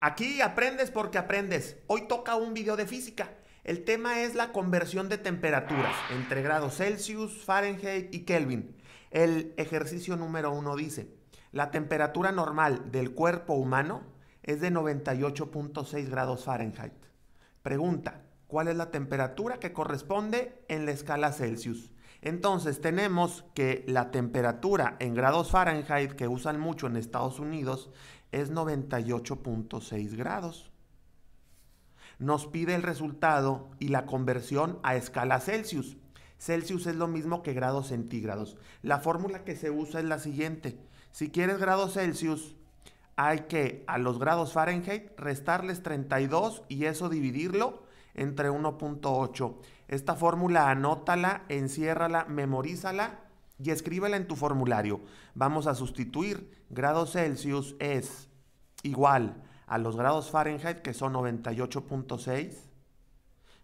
Aquí aprendes porque aprendes. Hoy toca un video de física. El tema es la conversión de temperaturas entre grados Celsius, Fahrenheit y Kelvin. El ejercicio número uno dice, la temperatura normal del cuerpo humano es de 98.6 grados Fahrenheit. Pregunta, ¿cuál es la temperatura que corresponde en la escala Celsius? Entonces tenemos que la temperatura en grados Fahrenheit que usan mucho en Estados Unidos es 98.6 grados. Nos pide el resultado y la conversión a escala Celsius. Celsius es lo mismo que grados centígrados. La fórmula que se usa es la siguiente. Si quieres grados Celsius, hay que a los grados Fahrenheit restarles 32 y eso dividirlo entre 1.8. Esta fórmula anótala, enciérrala, memorízala y escríbela en tu formulario. Vamos a sustituir grados Celsius es igual a los grados Fahrenheit, que son 98.6,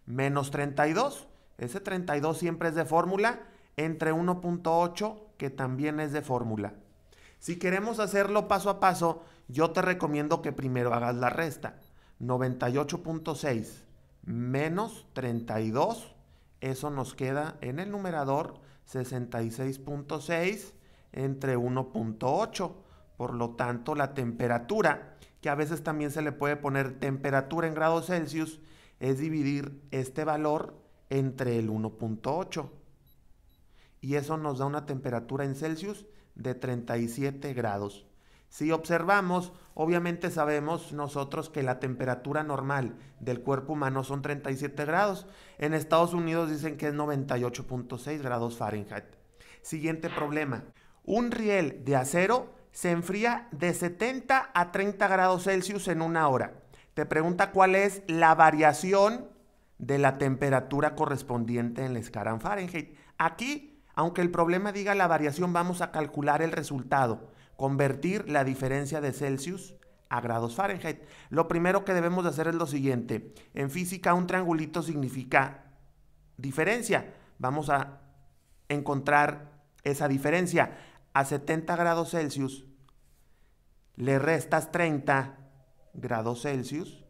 menos 32. Ese 32 siempre es de fórmula, entre 1.8, que también es de fórmula. Si queremos hacerlo paso a paso, yo te recomiendo que primero hagas la resta. 98.6 menos 32, eso nos queda en el numerador 66.6 entre 1.8. Por lo tanto, la temperatura, que a veces también se le puede poner temperatura en grados Celsius, es dividir este valor entre el 1.8. Y eso nos da una temperatura en Celsius de 37 grados. Si observamos, obviamente sabemos nosotros que la temperatura normal del cuerpo humano son 37 grados. En Estados Unidos dicen que es 98.6 grados Fahrenheit. Siguiente problema. Un riel de acero se enfría de 70 a 30 grados Celsius en una hora. Te pregunta cuál es la variación de la temperatura correspondiente en la escala en Fahrenheit. Aquí, aunque el problema diga la variación, vamos a calcular el resultado convertir la diferencia de Celsius a grados Fahrenheit. Lo primero que debemos de hacer es lo siguiente. En física un triangulito significa diferencia. Vamos a encontrar esa diferencia. A 70 grados Celsius le restas 30 grados Celsius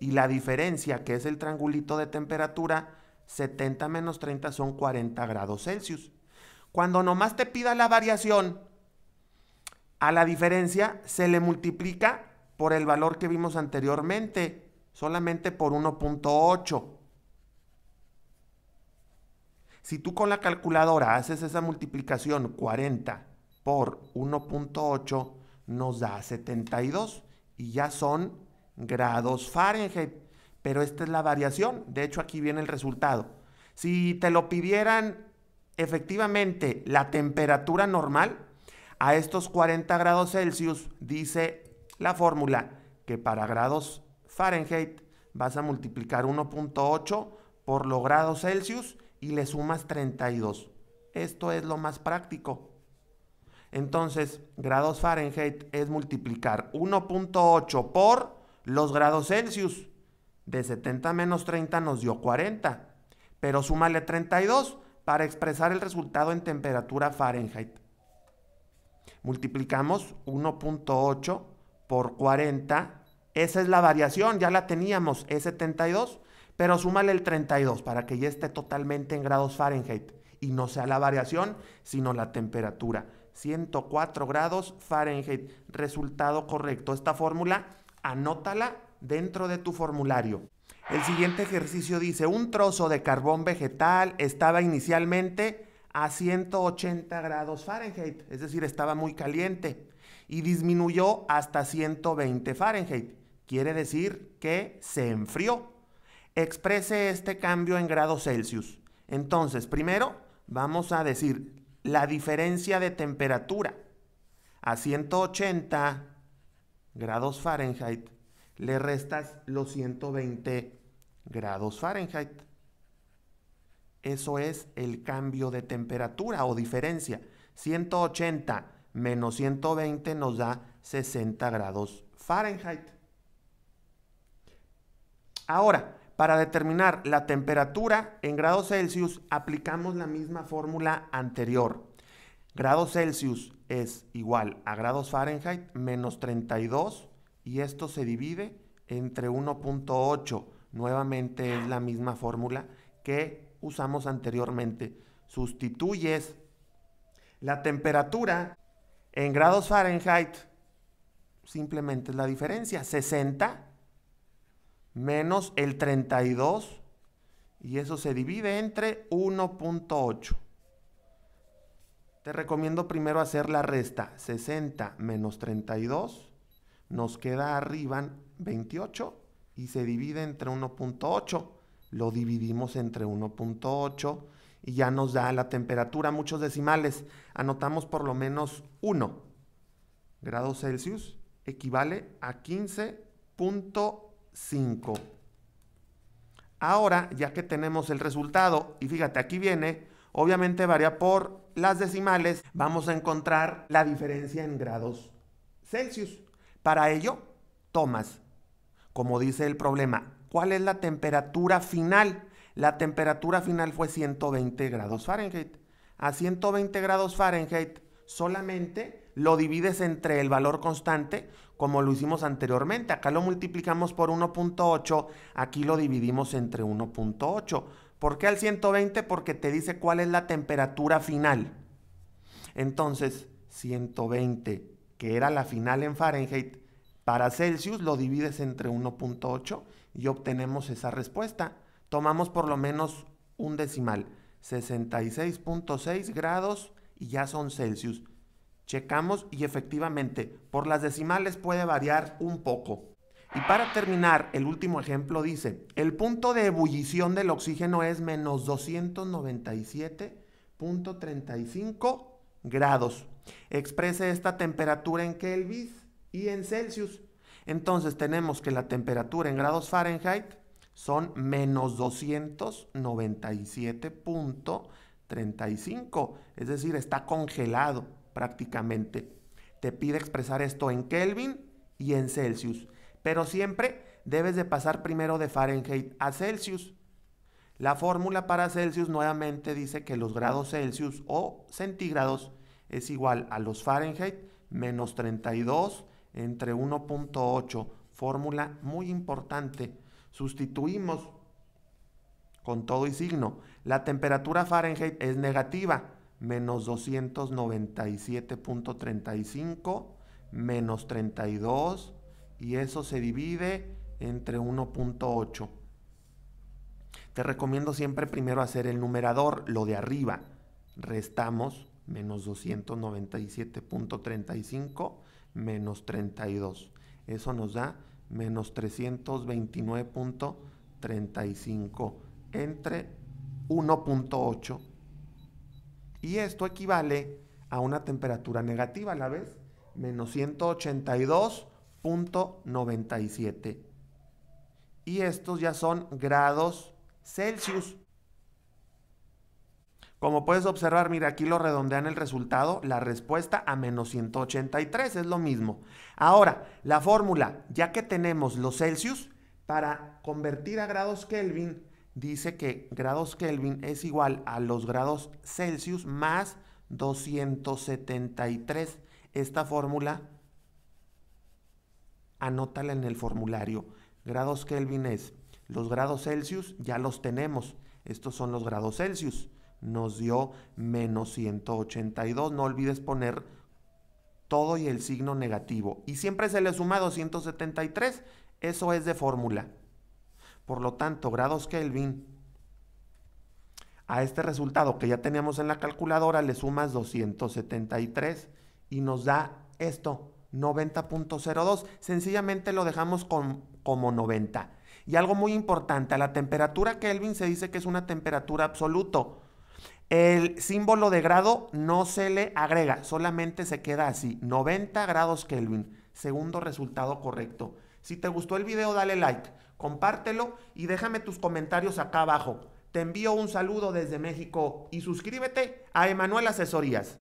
y la diferencia que es el triangulito de temperatura 70 menos 30 son 40 grados Celsius. Cuando nomás te pida la variación a la diferencia se le multiplica por el valor que vimos anteriormente, solamente por 1.8. Si tú con la calculadora haces esa multiplicación 40 por 1.8, nos da 72 y ya son grados Fahrenheit. Pero esta es la variación, de hecho aquí viene el resultado. Si te lo pidieran efectivamente la temperatura normal, a estos 40 grados Celsius dice la fórmula que para grados Fahrenheit vas a multiplicar 1.8 por los grados Celsius y le sumas 32. Esto es lo más práctico. Entonces, grados Fahrenheit es multiplicar 1.8 por los grados Celsius. De 70 menos 30 nos dio 40, pero súmale 32 para expresar el resultado en temperatura Fahrenheit multiplicamos 1.8 por 40. Esa es la variación, ya la teníamos, es 72, pero súmale el 32 para que ya esté totalmente en grados Fahrenheit y no sea la variación, sino la temperatura. 104 grados Fahrenheit, resultado correcto. Esta fórmula, anótala dentro de tu formulario. El siguiente ejercicio dice, un trozo de carbón vegetal estaba inicialmente a 180 grados Fahrenheit, es decir, estaba muy caliente y disminuyó hasta 120 Fahrenheit. Quiere decir que se enfrió. Exprese este cambio en grados Celsius. Entonces, primero vamos a decir la diferencia de temperatura. A 180 grados Fahrenheit le restas los 120 grados Fahrenheit. Eso es el cambio de temperatura o diferencia. 180 menos 120 nos da 60 grados Fahrenheit. Ahora, para determinar la temperatura en grados Celsius, aplicamos la misma fórmula anterior. Grados Celsius es igual a grados Fahrenheit menos 32 y esto se divide entre 1.8. Nuevamente es la misma fórmula que usamos anteriormente. Sustituyes la temperatura en grados Fahrenheit. Simplemente es la diferencia. 60 menos el 32 y eso se divide entre 1.8. Te recomiendo primero hacer la resta. 60 menos 32 nos queda arriba 28 y se divide entre 1.8 lo dividimos entre 1.8 y ya nos da la temperatura, muchos decimales. Anotamos por lo menos 1 grados Celsius equivale a 15.5. Ahora, ya que tenemos el resultado, y fíjate, aquí viene, obviamente varía por las decimales, vamos a encontrar la diferencia en grados Celsius. Para ello, tomas, como dice el problema, ¿Cuál es la temperatura final? La temperatura final fue 120 grados Fahrenheit. A 120 grados Fahrenheit solamente lo divides entre el valor constante, como lo hicimos anteriormente. Acá lo multiplicamos por 1.8, aquí lo dividimos entre 1.8. ¿Por qué al 120? Porque te dice cuál es la temperatura final. Entonces, 120, que era la final en Fahrenheit, para Celsius lo divides entre 1.8 y obtenemos esa respuesta. Tomamos por lo menos un decimal, 66.6 grados y ya son Celsius. Checamos y efectivamente, por las decimales puede variar un poco. Y para terminar, el último ejemplo dice, el punto de ebullición del oxígeno es menos 297.35 grados. Exprese esta temperatura en Kelvin y en Celsius. Entonces tenemos que la temperatura en grados Fahrenheit son menos 297.35, es decir, está congelado prácticamente. Te pide expresar esto en Kelvin y en Celsius, pero siempre debes de pasar primero de Fahrenheit a Celsius. La fórmula para Celsius nuevamente dice que los grados Celsius o centígrados es igual a los Fahrenheit menos 32 entre 1.8, fórmula muy importante. Sustituimos con todo y signo. La temperatura Fahrenheit es negativa, menos 297.35, menos 32, y eso se divide entre 1.8. Te recomiendo siempre primero hacer el numerador, lo de arriba. Restamos menos 297.35 menos 32. Eso nos da menos 329.35 entre 1.8. Y esto equivale a una temperatura negativa, ¿la ves? Menos 182.97. Y estos ya son grados Celsius. Como puedes observar, mira, aquí lo redondean el resultado, la respuesta a menos 183, es lo mismo. Ahora, la fórmula, ya que tenemos los Celsius, para convertir a grados Kelvin, dice que grados Kelvin es igual a los grados Celsius más 273. Esta fórmula, anótala en el formulario. Grados Kelvin es los grados Celsius, ya los tenemos. Estos son los grados Celsius nos dio menos 182. No olvides poner todo y el signo negativo. Y siempre se le suma 273. Eso es de fórmula. Por lo tanto, grados Kelvin a este resultado que ya teníamos en la calculadora le sumas 273 y nos da esto, 90.02. Sencillamente lo dejamos como 90. Y algo muy importante, a la temperatura Kelvin se dice que es una temperatura absoluto. El símbolo de grado no se le agrega, solamente se queda así, 90 grados Kelvin. Segundo resultado correcto. Si te gustó el video, dale like, compártelo y déjame tus comentarios acá abajo. Te envío un saludo desde México y suscríbete a Emanuel Asesorías.